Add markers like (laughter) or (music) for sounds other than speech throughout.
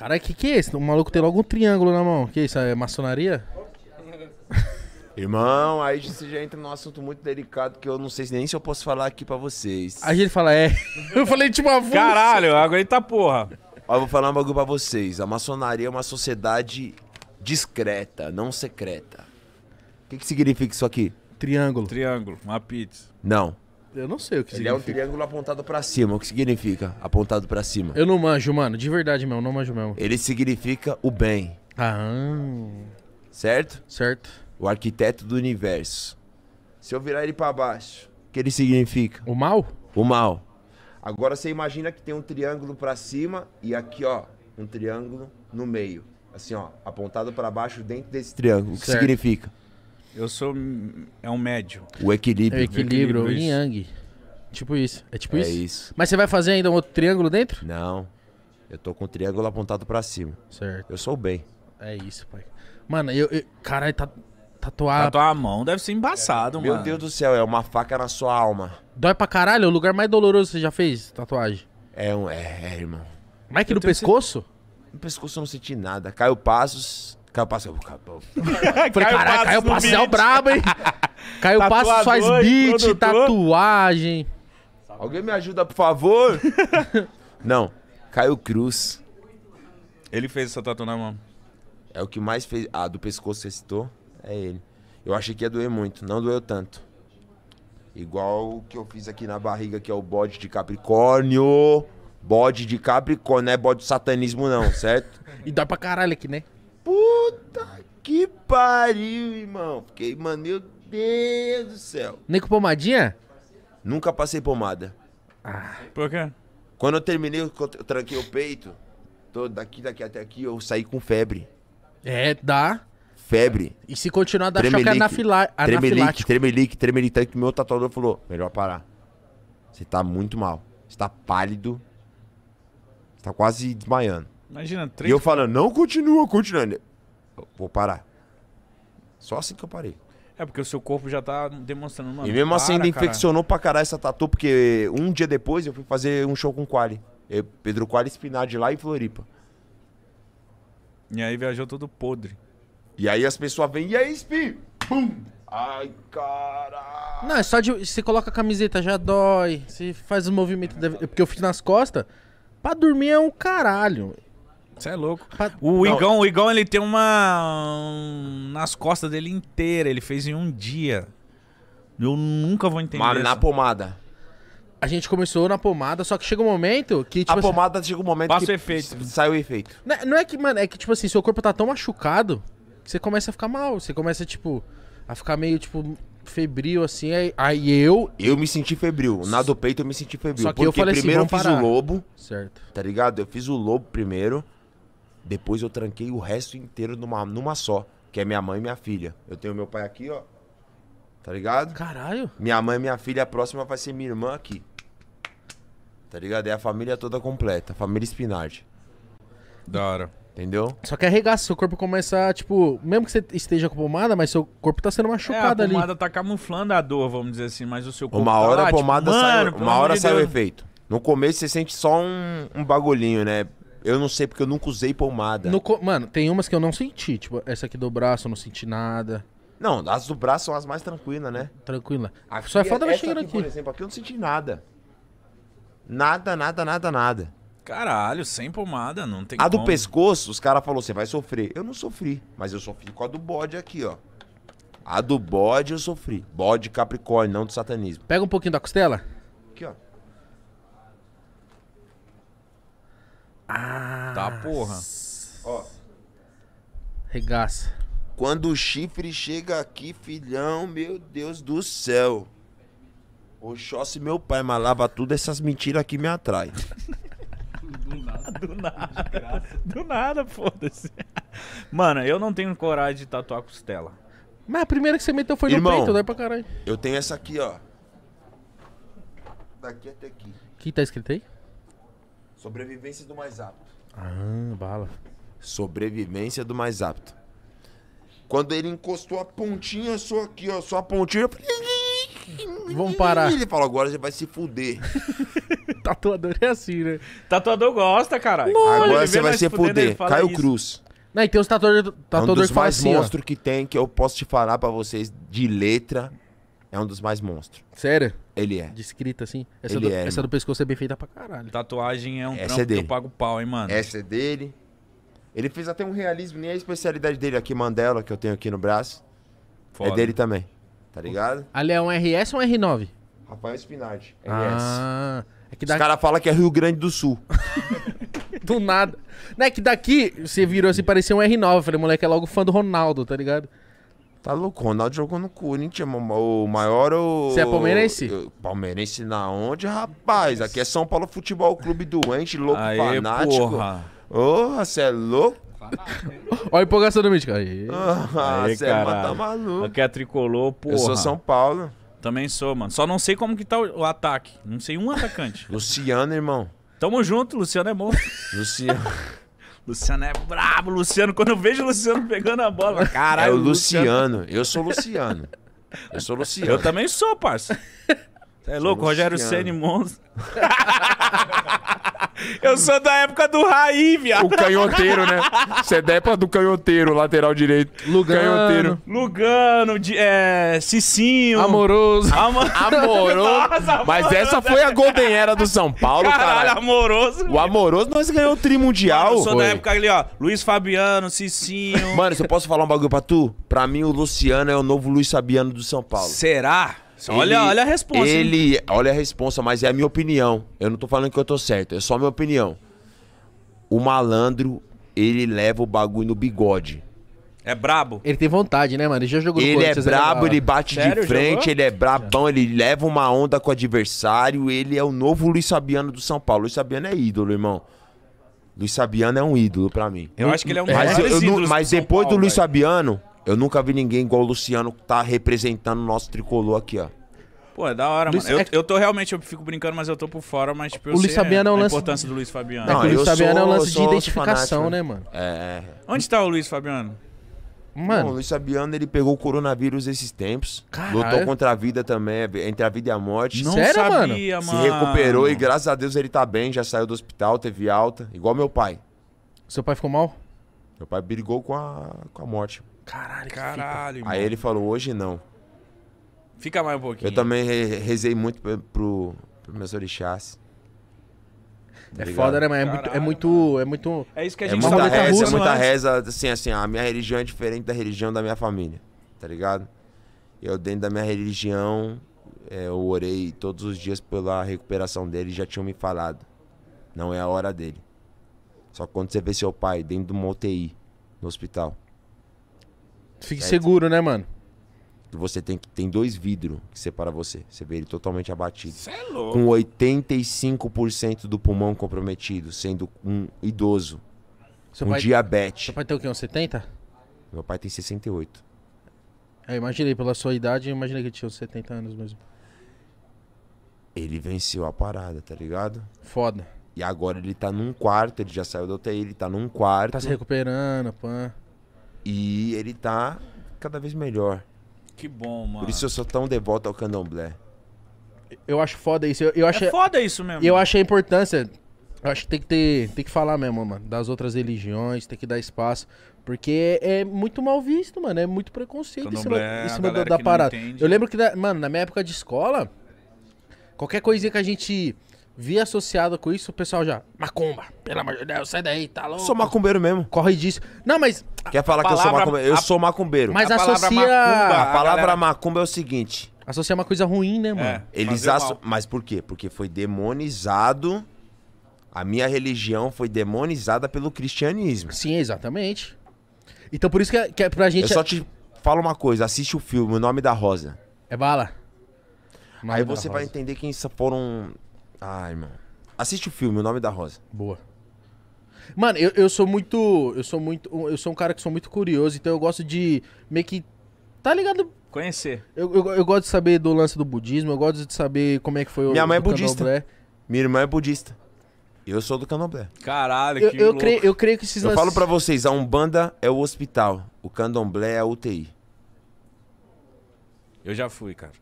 Caralho, que que é isso? O maluco tem logo um triângulo na mão. Que é isso? É maçonaria? Irmão, aí você já entra num assunto muito delicado que eu não sei nem se eu posso falar aqui pra vocês. Aí ele fala, é. (laughs) Eu falei de uma voz. Caralho, aguenta porra. Ó, eu vou falar um bagulho pra vocês. A maçonaria é uma sociedade discreta, não secreta. O que, que significa isso aqui? Triângulo. Triângulo, uma pizza. Não. Eu não sei o que Ele significa. é um triângulo apontado pra cima. O que significa apontado pra cima? Eu não manjo, mano. De verdade mesmo, não manjo mesmo. Ele significa o bem, Ah, certo? certo. O arquiteto do universo. Se eu virar ele pra baixo, o que ele significa? O mal? O mal. Agora você imagina que tem um triângulo pra cima e aqui, ó, um triângulo no meio. Assim, ó, apontado pra baixo dentro desse triângulo. O que Certo. significa? Eu sou. É um médio. O equilíbrio. É o equilíbrio, o yin yang. Tipo isso. É tipo é isso? isso? Mas você vai fazer ainda um outro triângulo dentro? Não. Eu tô com o triângulo apontado para cima. Certo. Eu sou o bem. É isso, pai. Mano, eu. eu caralho, tá. Tatuar... Tatuar a mão deve ser embaçado, é. mano. Meu Deus do céu, é uma faca na sua alma. Dói pra caralho? É o lugar mais doloroso que você já fez, tatuagem. É, um, é, é irmão. Mas que no pescoço? No pescoço eu não senti nada. Caiu passos, Caiu o Eu (laughs) falei, caralho, caiu o é brabo, hein? (laughs) o Passos faz beat, tatuagem. Alguém me ajuda, por favor? (laughs) Não, Caiu Cruz. Ele fez essa tatu na mão. É o que mais fez. Ah, do pescoço você citou? É ele. Eu achei que ia doer muito, não doeu tanto. Igual o que eu fiz aqui na barriga, que é o bode de Capricórnio. Bode de Capricórnio, não é bode de satanismo, não, certo? e dói pra caralho aqui, né? Puta que pariu, irmão. Fiquei, mano, meu Deus do céu. Nem com pomadinha? Nunca passei pomada. Ah. Por quê? Quando eu terminei, eu tranquei o peito. Tô daqui, daqui até aqui, eu saí com febre. É, dá. Febre. E se continuar, dá choque anafila... anafilático. Tremelique, tremelique, tremelique. Tanto que meu tatuador falou, melhor parar. Você tá muito mal. Você tá pálido. Você tá quase desmaiando. Imagina, três. E eu falando, não continua, continua. vou parar. Só assim que eu parei. É porque o seu corpo já tá demonstrando uma. E mesmo assim, ainda infeccionou pra caralho essa tatu, porque um dia depois eu fui fazer um show com o Quali. Eu, é, Pedro Quali de lá em Floripa. E aí viajou todo podre. E aí as pessoas vêm, e aí, Spi? Pum! Ai, caralho. Não, é só de. Você coloca a camiseta, já dói. Você faz o movimento. É porque eu fiz nas costas. Pra dormir é um caralho. Você é louco. O Igão, o Igão, ele tem uma. nas costas dele inteira. Ele fez em um dia. Eu nunca vou entender. isso. na pomada. A gente começou na pomada, só que chega um momento que. Tipo, a assim, pomada chega um momento passa que. o efeito. Sai o efeito. Não é, não é que, mano, é que, tipo assim, seu corpo tá tão machucado que você começa a ficar mal. Você começa, tipo, a ficar meio, tipo, febril, assim. Aí, aí eu. Eu me senti febril. Na do peito eu me senti febril. Só que porque assim, eu falei primeiro assim, eu fiz parar. o lobo. Certo. Tá ligado? Eu fiz o lobo primeiro. Depois eu tranquei o resto inteiro numa, numa só, que é minha mãe e minha filha. Eu tenho meu pai aqui, ó. Tá ligado? Caralho. Minha mãe e minha filha, a próxima vai ser minha irmã aqui. Tá ligado? É a família toda completa. Família Spinardi. Da hora. Entendeu? Só que arregaça, seu corpo começa, tipo, mesmo que você esteja com pomada, mas seu corpo tá sendo é, machucado ali. É, a pomada ali. tá camuflando a dor, vamos dizer assim, mas o seu corpo Uma tá hora lá, a tipo, pomada tipo, sai, uma hora sai o efeito. No começo você sente só um, um bagulhinho, né? Eu não sei, porque eu nunca usei pomada. No co- Mano, tem umas que eu não senti. Tipo, essa aqui do braço, eu não senti nada. Não, as do braço são as mais tranquilas, né? Tranquila. Aqui, Só é falta é mexer aqui, aqui. Por exemplo, aqui eu não senti nada. Nada, nada, nada, nada. Caralho, sem pomada, não tem A do pescoço, os caras falaram, você vai sofrer. Eu não sofri, mas eu sofri com a do bode aqui, ó. A do bode eu sofri. Bode Capricórnio, não do satanismo. Pega um pouquinho da costela. Aqui, ó. Tá, ah. Tá, porra. Ó. Regaça. Quando o chifre chega aqui, filhão, meu Deus do céu. Oxóssi, meu pai, mas lava tudo essas mentiras que me atrai. Do nada. (laughs) Do nada. Do nada, foda-se. Mano, eu não tenho coragem de tatuar costela. Mas a primeira que você meteu foi Irmão, no peito, dói pra caralho. Eu tenho essa aqui, ó. Daqui até aqui. O que tá escrito aí? Sobrevivência do mais apto. Ah, bala. Sobrevivência do mais apto. Quando ele encostou a pontinha só aqui, ó, só a pontinha, eu falei, Vamos parar. Ele falou, agora você vai se fuder. (laughs) Tatuador é assim, né? Tatuador gosta, caralho. Mano, agora você vai se fuder. fuder. Caio isso. Cruz. Não, e tem os tatuadores tatuador é um mais assim, monstros que tem, que eu posso te falar pra vocês de letra é um dos mais monstros. Sério? Ele é. Descrita assim. Essa, Ele do, é, essa do pescoço é bem feita pra caralho. Tatuagem é um essa é dele. que eu pago pau, hein, mano. Essa é dele. Ele fez até um realismo, nem é a especialidade dele aqui, Mandela, que eu tenho aqui no braço. É Foda. É dele também. Tá ligado? Ali é um RS ou um R9? Rafael Spinardi. RS. Ah, é que Os caras falam que é Rio Grande do Sul. (laughs) do nada. Não é que daqui você virou assim, parecia um R9. Eu falei, moleque, é logo fã do Ronaldo, tá ligado? Tá louco, o Ronaldo jogou no Corinthians, o maior. É o... Você é palmeirense? palmeirense na onde, rapaz? Aqui é São Paulo Futebol Clube doente, louco, Aê, fanático. Porra, você oh, é louco? Olha a empolgação do Mítico. Aí. Você ah, é tá maluco. Aqui é tricolor, porra. Eu sou São Paulo. Também sou, mano. Só não sei como que tá o ataque. Não sei um atacante. (laughs) Luciano, irmão. Tamo junto, Luciano é bom. Luciano. (laughs) Luciano é brabo, Luciano. Quando eu vejo o Luciano pegando a bola, caralho. É o Luciano. Luciano. Eu sou Luciano. Eu sou Luciano. Eu também sou, parça. Você é louco, Rogério Ceni e Monza. (laughs) (laughs) Eu sou da época do Raí, viado. O canhoteiro, né? é da época do canhoteiro, lateral direito. Lugano. Canhoteiro. Lugano, de, é, Cicinho. Amoroso. (laughs) Amoroso. (laughs) Nossa, amoroso. Mas essa né? foi a golden era do São Paulo, caralho. caralho. amoroso. O amoroso nós ganhou o trimundial. Mano, eu sou foi. da época ali, ó. Luiz Fabiano, Cicinho. Mano, se eu posso falar um bagulho pra tu? Pra mim, o Luciano é o novo Luiz Fabiano do São Paulo. Será? olha, ele, olha a resposta. Ele, hein? olha a resposta, mas é a minha opinião. Eu não tô falando que eu tô certo, é só a minha opinião. O malandro, ele leva o bagulho no bigode. É brabo. Ele tem vontade, né, mano? Ele já jogou é Ele é brabo, ele bate Sério, de frente, jogou? ele é brabão, ele leva uma onda com o adversário. Ele é o novo Luiz Sabiano do São Paulo. Luiz Sabiano é ídolo, irmão. Luiz Sabiano é um ídolo para mim. Eu acho que ele é um dos mas, eu, eu, mas depois Paulo, do Luiz Sabiano, eu nunca vi ninguém igual o Luciano tá representando o nosso tricolor aqui, ó. Pô, é da hora, Luiz, mano. Eu, é... eu tô realmente, eu fico brincando, mas eu tô por fora, mas tipo, eu o Luiz Fabiano é um lance... a importância do Luiz Fabiano. Não, é o Luiz Fabiano sou, é um lance de identificação, né, mano? É, é. Onde tá o Luiz Fabiano? Mano. Bom, o Luiz Fabiano, ele pegou o coronavírus esses tempos. Caralho. Lutou contra a vida também, é, entre a vida e a morte. Não Sério, sabia, mano? Se recuperou e graças a Deus ele tá bem, já saiu do hospital, teve alta. Igual meu pai. Seu pai ficou mal? Meu pai brigou com a, com a morte. Caralho, Caralho, mano. Aí ele falou, hoje não. Fica mais um pouquinho. Eu também re rezei muito pro, pro, meus orixás. é foda, né, mas é, é, Caralho, muito, mano. é muito, é muito... É isso que a é gente é muita reza, russa, É né? muita mas... reza, assim, assim, a minha religião é diferente da religião da minha família, tá ligado? Eu, dentro da minha religião, é, eu orei todos os dias pela recuperação dele, e já tinham me falado. Não é a hora dele. Só quando você vê seu pai dentro de uma UTI, no hospital. Fique certo? seguro, né, mano? Você tem tem dois vidros que separam você. Você vê ele totalmente abatido. Cê é louco. Com 85% do pulmão comprometido, sendo um idoso. Seu um pai, diabetes. Seu pai tem o quê? Uns 70? Meu pai tem 68. Eu imaginei, pela sua idade, eu imaginei que ele tinha uns 70 anos mesmo. Ele venceu a parada, tá ligado? Foda. E agora ele tá num quarto, ele já saiu da UTI, ele tá num quarto. Tá se recuperando, pã. E ele tá cada vez melhor. Que bom, mano. Por isso eu sou tão devoto ao candomblé. Eu acho foda isso. Eu, eu acho, é foda isso mesmo. Eu acho a importância. Eu acho que tem que ter. Tem que falar mesmo, mano. Das outras religiões, tem que dar espaço. Porque é, é muito mal visto, mano. É muito preconceito candomblé, em cima, é em cima da, da parada. Eu lembro que, mano, na minha época de escola, qualquer coisinha que a gente Vi associado com isso, o pessoal já. Macumba, pelo amor de Deus, sai daí, tá louco. Sou macumbeiro mesmo. Corre disso. Não, mas. Quer falar palavra, que eu sou macumbeiro? Eu a, sou macumbeiro. Mas a associa. Macumba, a, a palavra galera... macumba é o seguinte. Associa uma coisa ruim, né, mano? É, Eles asso... Mas por quê? Porque foi demonizado. A minha religião foi demonizada pelo cristianismo. Sim, exatamente. Então por isso que, é, que é pra gente. Eu só te falo uma coisa: assiste o filme, O Nome da Rosa. É bala. Aí você vai entender quem foram ah, irmão. Assiste o filme, O Nome da Rosa. Boa. Mano, eu, eu sou muito. Eu sou muito. Eu sou um cara que sou muito curioso, então eu gosto de meio que. Tá ligado? Conhecer. Eu, eu, eu gosto de saber do lance do budismo, eu gosto de saber como é que foi Minha o. Minha mãe é budista. Candomblé. Minha irmã é budista. Eu sou do Candomblé. Caralho, que eu, louco. Creio, eu creio que esses Eu falo pra vocês, a Umbanda é o hospital, o Candomblé é a UTI. Eu já fui, cara.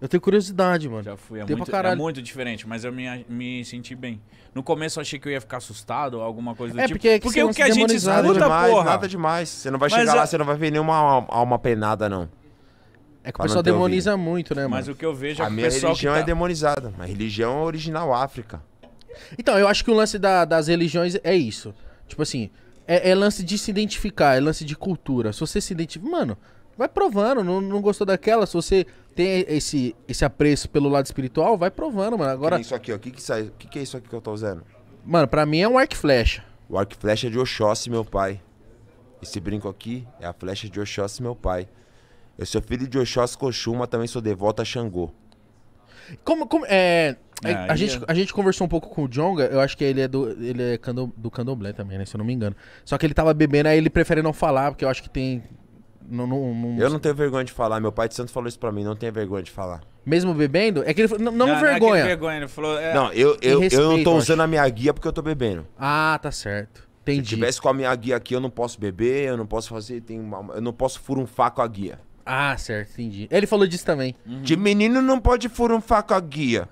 Eu tenho curiosidade, mano. Já fui, é, Tem muito, é muito diferente, mas eu me, me senti bem. No começo eu achei que eu ia ficar assustado, alguma coisa do é, tipo. Porque, é porque o que a gente escuta, nada é demais, porra. Nada demais. Você não vai mas chegar lá, você não vai ver nenhuma alma penada, não. É que o pessoal demoniza ouvido. muito, né, mano? Mas o que eu vejo é a que minha religião é tá... é demonizada. A religião original África. Então, eu acho que o lance da, das religiões é isso. Tipo assim, é, é lance de se identificar, é lance de cultura. Se você se identifica. Mano, Vai provando, não, não gostou daquela, se você tem esse, esse apreço pelo lado espiritual, vai provando, mano. Agora... É isso aqui, ó. O que que, sai... que que é isso aqui que eu tô usando? Mano, pra mim é um arco e flecha. O arco e flecha é de Oxóssi, meu pai. Esse brinco aqui é a flecha de Oxóssi, meu pai. Eu sou filho de Oxóssi Coxuma, também sou devoto a Xangô. Como, como, é, é ah, a, gente, é. a gente conversou um pouco com o Jonga, eu acho que ele é do, ele é candom, do candomblé também, né? Se eu não me engano. Só que ele tava bebendo, aí ele prefere não falar, porque eu acho que tem não, não, não... Eu não tenho vergonha de falar. Meu pai de santo falou isso pra mim. Não tenho vergonha de falar. Mesmo bebendo? É que ele falou, não, não, não vergonha. Não, é vergonha, ele falou... É... Não, eu, eu, respeito, eu não tô usando a minha guia porque eu tô bebendo. Ah, tá certo. Entendi. Se tivesse com a minha guia aqui, eu não posso beber, eu não posso fazer... Tem uma... eu não posso furunfar com a guia. Ah, certo, entendi. Ele falou disso também. Uhum. De menino não pode furunfar com a guia.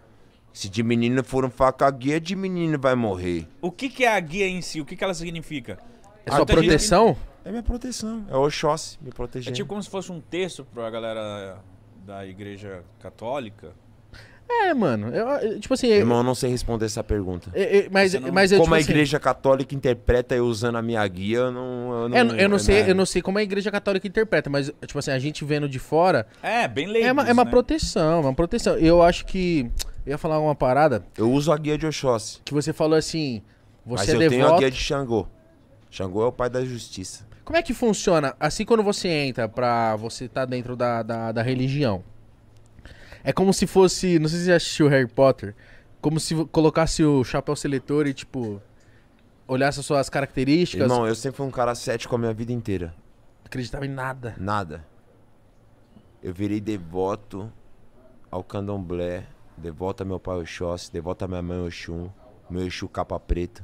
Se de menino um faco a guia, de menino vai morrer. O que, que é a guia em si? O que, que ela significa? É sua proteção? Gente... É minha proteção. É Oxóssi me é protegendo. É tipo como se fosse um texto pra galera da igreja católica. É, mano. Eu, tipo assim. Eu, Irmão, eu não sei responder essa pergunta. mas, não... mas como tipo a assim, igreja assim... católica interpreta eu usando a minha guia, eu não. Eu não, é, não, é sei, eu não sei como a igreja católica interpreta, mas, tipo assim, a gente vendo de fora. É, bem legal. É uma, é uma né? proteção, é uma proteção. Eu acho que. Eu ia falar uma parada. Eu uso a guia de Oxóssi. Que você falou assim. Você mas eu devoto... tenho a guia de Xangô. Xangô é o pai da justiça. Como é que funciona? Assim, quando você entra pra você tá dentro da, da, da religião, é como se fosse. Não sei se você já assistiu Harry Potter. Como se colocasse o chapéu seletor e, tipo, olhasse as suas características. Não, eu sempre fui um cara cético a minha vida inteira. acreditava em nada. Nada. Eu virei devoto ao candomblé, devoto a meu pai Oxóssi, devoto a minha mãe Oxum, meu Exu capa preta.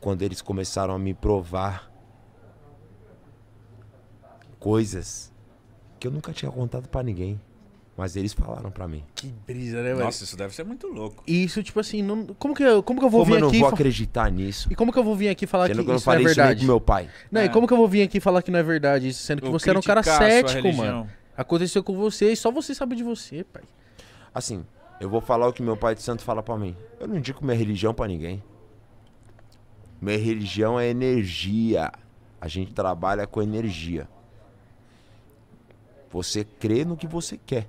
Quando eles começaram a me provar coisas que eu nunca tinha contado para ninguém. Mas eles falaram para mim. Que brisa, né, velho? Nossa, isso deve ser muito louco. isso, tipo assim, não, como, que, eu, como que eu vou como vir aqui... Como eu não vou acreditar nisso? E como que eu vou vir aqui falar sendo que, que eu isso não é verdade? Isso meu pai. Não, é. e como que eu vou vir aqui falar que não é verdade? Sendo que eu você era um cara cético, mano. Aconteceu com você e só você sabe de você, pai. Assim, eu vou falar o que meu pai de santo fala para mim. Eu não indico minha religião para ninguém. Minha religião é energia. A gente trabalha com energia. Você crê no que você quer.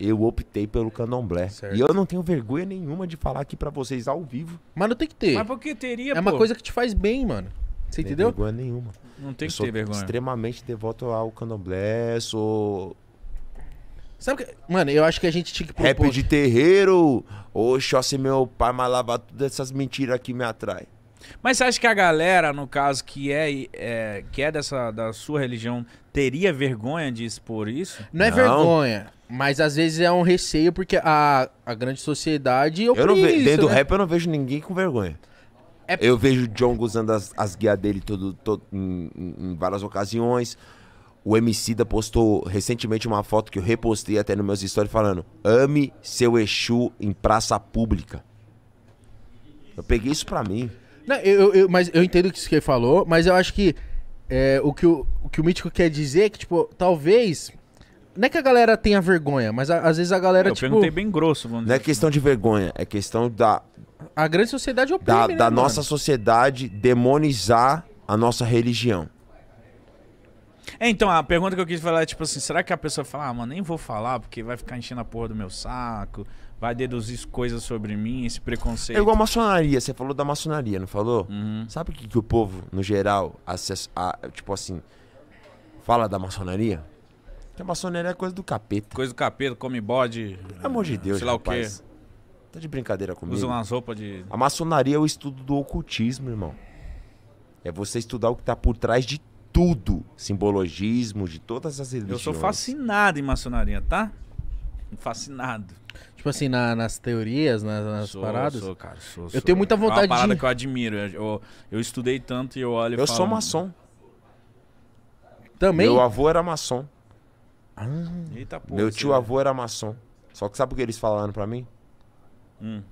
Eu optei pelo candomblé. Certo. E eu não tenho vergonha nenhuma de falar aqui para vocês ao vivo. Mas não tem que ter. Mas porque teria, É pô? uma coisa que te faz bem, mano. Você não entendeu? Não vergonha nenhuma. Não tem eu que ter vergonha. extremamente devoto ao candomblé, sou... Sabe que... Mano, eu acho que a gente tinha que... Propor... Rap de terreiro, se meu pai, malava tudo, todas essas mentiras que me atraem. Mas você acha que a galera, no caso, que é, é, que é dessa, da sua religião, teria vergonha de expor isso? Não é vergonha, mas às vezes é um receio, porque a, a grande sociedade. Eu não isso, dentro do né? rap eu não vejo ninguém com vergonha. É- Eu vejo o John usando as, as guias dele todo, todo- em, em- em várias ocasiões. O MC da postou recentemente uma foto que eu repostei até nos meus stories falando: Ame seu Exu em praça pública. Eu peguei isso pra mim. Não, eu, eu, mas eu entendo o que você falou, mas eu acho que é, o, que o, o, que o Mítico quer dizer é que, tipo, talvez. Não é que a galera tenha vergonha, mas a, às vezes a galera, eu tipo... Eu perguntei bem grosso, vamos Não é assim. questão de vergonha, é questão da... A grande sociedade oprime, Da, né, da nossa sociedade demonizar a nossa religião. É, então, a pergunta que eu quis falar é, tipo assim, será que a pessoa fala, ah, mano, nem vou falar porque vai ficar enchendo a porra do meu saco vai deduzir coisas sobre mim, esse preconceito. É igual a maçonaria, você falou da maçonaria, não falou? Uhum. Sabe o que, que o povo, no geral, acessa, a, tipo assim, fala da maçonaria? Que a maçonaria é coisa do capeta. Coisa do capeta, come bode. Pelo amor de Deus, sei lá rapaz. o quê. Tá de brincadeira comigo. Usa umas roupas de. A maçonaria é o estudo do ocultismo, irmão. É você estudar o que tá por trás de tudo. Simbologismo, de todas as religiões. Eu sou fascinado em maçonaria, tá? Fascinado. Tipo assim, na, nas teorias, nas, nas sou, paradas? Sou, cara, sou, sou. Eu tenho muita vontade de... É uma parada de... que eu admiro. Eu, eu, eu, estudei tanto e eu olho e Eu falo, sou maçom. Também? Meu avô era maçom. Ah. Eita, porra, Meu tio é. avô era maçom. Só que sabe o que eles falaram para mim? Hum.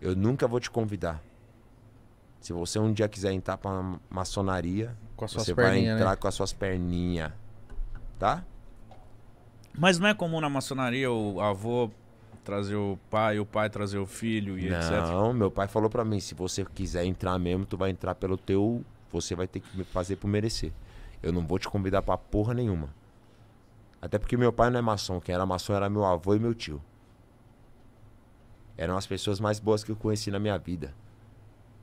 Eu nunca vou te convidar. Se você um dia quiser entrar pra maçonaria, você vai né? entrar né? com as suas perninhas. Tá? Mas não é comum na maçonaria o avô trazer o pai, o pai trazer o filho e não, etc. Não, meu pai falou para mim, se você quiser entrar mesmo, tu vai entrar pelo teu, você vai ter que fazer por merecer. Eu não vou te convidar para porra nenhuma. Até porque meu pai não é maçom, quem era maçom era meu avô e meu tio. Eram as pessoas mais boas que eu conheci na minha vida.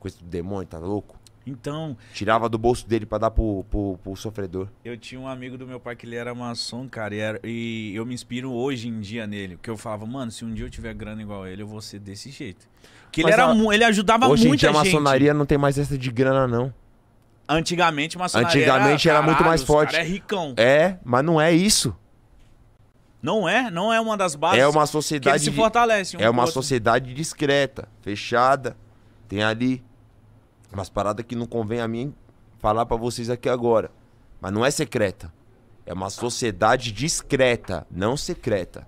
Coisa do demônio, tá louco? Então. Tirava do bolso dele para dar pro, pro, pro, sofredor. Eu tinha um amigo do meu pai que ele era maçom, cara, e, era, e eu me inspiro hoje em dia nele. Porque eu falava, mano, se um dia eu tiver grana igual ele, eu vou ser desse jeito. Que ele, era, a... ele ajudava muito. gente. Hoje em dia a maçonaria não tem mais essa de grana, não. Antigamente, maçonaria Antigamente era, era muito mais forte. Cara é ricão. É, mas não é isso. Não é, não é uma das bases. É uma sociedade que se fortalece. Um é uma outro. sociedade discreta, fechada. Tem ali Umas paradas que não convém a mim falar para vocês aqui agora. Mas não é secreta. É uma sociedade discreta, não secreta.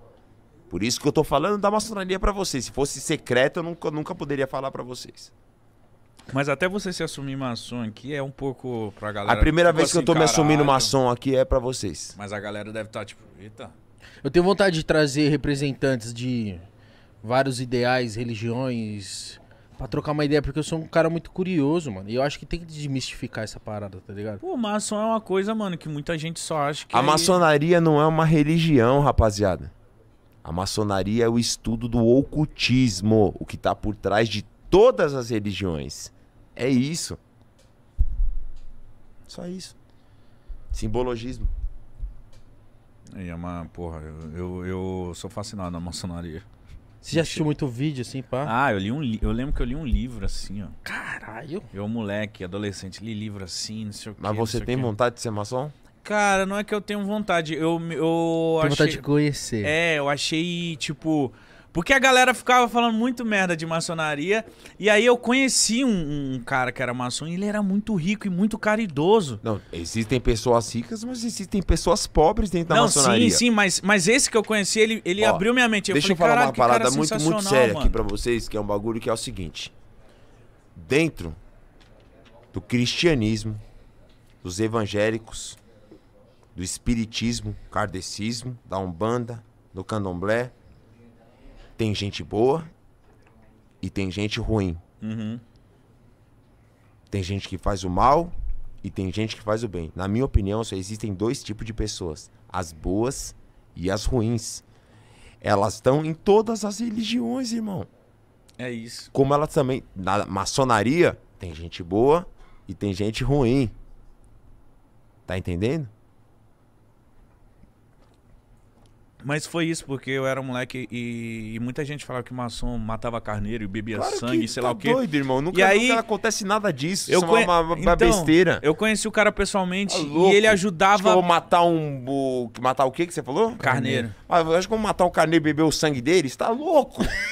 Por isso que eu tô falando da maçonaria para vocês. Se fosse secreta, eu nunca, nunca poderia falar para vocês. Mas até você se assumir maçom aqui é um pouco pra galera. A primeira tipo vez assim, que eu assim, tô caralho. me assumindo maçom aqui é para vocês. Mas a galera deve estar tá, tipo, eita. Eu tenho vontade de trazer representantes de vários ideais, religiões, Pra trocar uma ideia, porque eu sou um cara muito curioso, mano. E eu acho que tem que desmistificar essa parada, tá ligado? Pô, maçom é uma coisa, mano, que muita gente só acha que. A é... maçonaria não é uma religião, rapaziada. A maçonaria é o estudo do ocultismo, o que tá por trás de todas as religiões. É isso. Só isso. Simbologismo. É uma, porra, eu, eu, eu sou fascinado na maçonaria. Você já assistiu muito vídeo, assim, pá? Ah, eu li um Eu lembro que eu li um livro assim, ó. Caralho! Eu, moleque, adolescente, li livro assim, não sei o quê. Mas você tem vontade de ser maçom? Cara, não é que eu tenho vontade. Eu. eu tem achei... vontade de conhecer. É, eu achei, tipo. Porque a galera ficava falando muito merda de maçonaria. E aí eu conheci um, um, cara que era maçom e ele era muito rico e muito caridoso. Não, existem pessoas ricas, mas existem pessoas pobres dentro da Não, maçonaria. Sim, sim, mas, mas esse que eu conheci, ele, ele Ó, abriu minha mente. Eu deixa falei, eu falar uma parada muito, muito séria aqui para vocês, que é um bagulho que é o seguinte. Dentro do cristianismo, dos evangélicos, do espiritismo, kardecismo, da umbanda, do candomblé, tem gente boa e tem gente ruim. Uhum. Tem gente que faz o mal e tem gente que faz o bem. Na minha opinião, só existem dois tipos de pessoas: as boas e as ruins. Elas estão em todas as religiões, irmão. É isso. Como elas também. Na maçonaria, tem gente boa e tem gente ruim. Tá entendendo? Mas foi isso, porque eu era um moleque e, e muita gente falava que maçom matava carneiro e bebia claro sangue, sei tá lá o quê. doido, irmão. Nunca, e aí, nunca acontece nada disso. Eu isso é uma, uma, uma então, besteira. Eu conheci o cara pessoalmente tá e ele ajudava. Acho vou matar um. O... Matar o quê que você falou? Carneiro. Mas ah, eu acho que vou matar um carneiro e beber o sangue dele? Você tá louco? (laughs)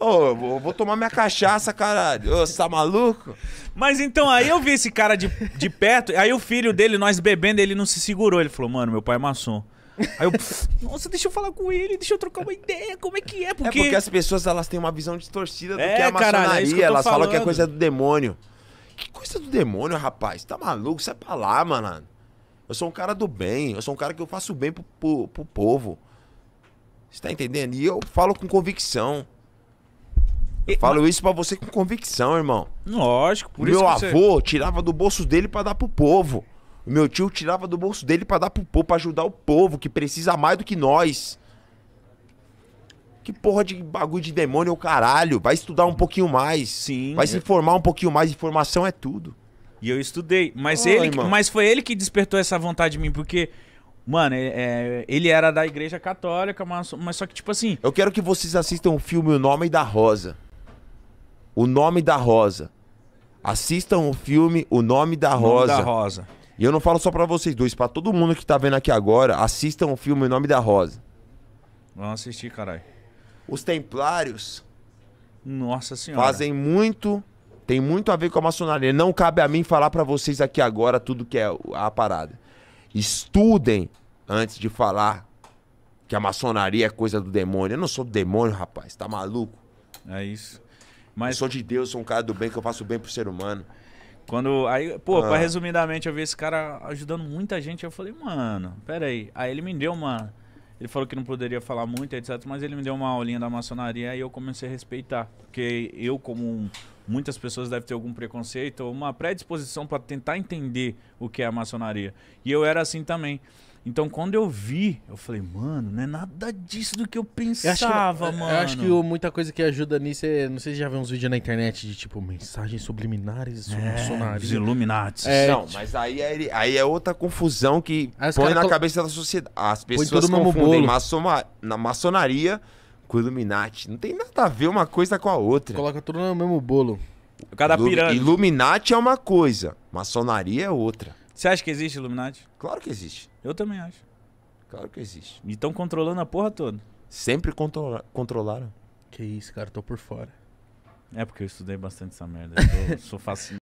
Ô, oh, vou tomar minha cachaça, caralho. oh, você tá maluco? Mas então, aí eu vi esse cara de, de perto, aí o filho dele, nós bebendo, ele não se segurou. Ele falou, mano, meu pai é maçom. Aí eu, nossa, deixa eu falar com ele, deixa eu trocar uma ideia, como é que é? é porque... É porque as pessoas elas têm uma visão distorcida do é, que é a caralho, é maçonaria, elas falando. falam que é coisa do demônio. Que coisa do demônio, rapaz? Tá maluco? Sai pra lá, mano. Eu sou um cara do bem, eu sou um cara que eu faço bem pro, pro, pro povo. Você tá entendendo? E eu falo com convicção. Eu falo isso para você com convicção, irmão. Lógico, por Meu isso. Meu avô você... tirava do bolso dele para dar pro povo meu tio tirava do bolso dele para dar pro povo, pra ajudar o povo que precisa mais do que nós. Que porra de bagulho de demônio, o caralho. Vai estudar um pouquinho mais. Sim. Vai se informar um pouquinho mais. Informação é tudo. E eu estudei. Mas, Oi, ele, mas foi ele que despertou essa vontade em mim, porque. Mano, é, é, ele era da igreja católica, mas, mas só que, tipo assim. Eu quero que vocês assistam o filme O Nome da Rosa. O Nome da Rosa. Assistam o filme O Nome da Rosa. O Nome da Rosa. E eu não falo só para vocês dois, para todo mundo que tá vendo aqui agora, assistam o filme O Nome da Rosa. Vamos assistir, caralho. Os Templários. Nossa Senhora. Fazem muito. Tem muito a ver com a maçonaria. Não cabe a mim falar para vocês aqui agora tudo que é a parada. Estudem antes de falar que a maçonaria é coisa do demônio. Eu não sou do demônio, rapaz. Tá maluco? É isso. Mas... Eu sou de Deus, sou um cara do bem, que eu faço bem pro ser humano. Quando. Aí, pô, ah. pra resumidamente, eu vi esse cara ajudando muita gente. Eu falei, mano, peraí. Aí ele me deu uma. Ele falou que não poderia falar muito, etc. Mas ele me deu uma aulinha da maçonaria e eu comecei a respeitar. Porque eu, como muitas pessoas, deve ter algum preconceito ou uma predisposição para tentar entender o que é a maçonaria. E eu era assim também. Então quando eu vi, eu falei, mano, não é nada disso do que eu pensava, eu que, mano. Eu acho que muita coisa que ajuda nisso é. Não sei se já viu uns vídeos na internet de tipo mensagens subliminares, é, Os Illuminati. É, não, tipo... mas aí é, aí é outra confusão que põe na cabeça da sociedade. As pessoas confundem maçoma... na maçonaria com Illuminati. Não tem nada a ver uma coisa com a outra. Coloca tudo no mesmo bolo. Cada pirâmide. Illuminati é uma coisa, maçonaria é outra. Você acha que existe Illuminati? Claro que existe. Eu também acho. Claro que existe. E estão controlando a porra toda. Sempre controla controlaram. Que isso, cara, tô por fora. É porque eu estudei bastante essa merda. Eu sou, sou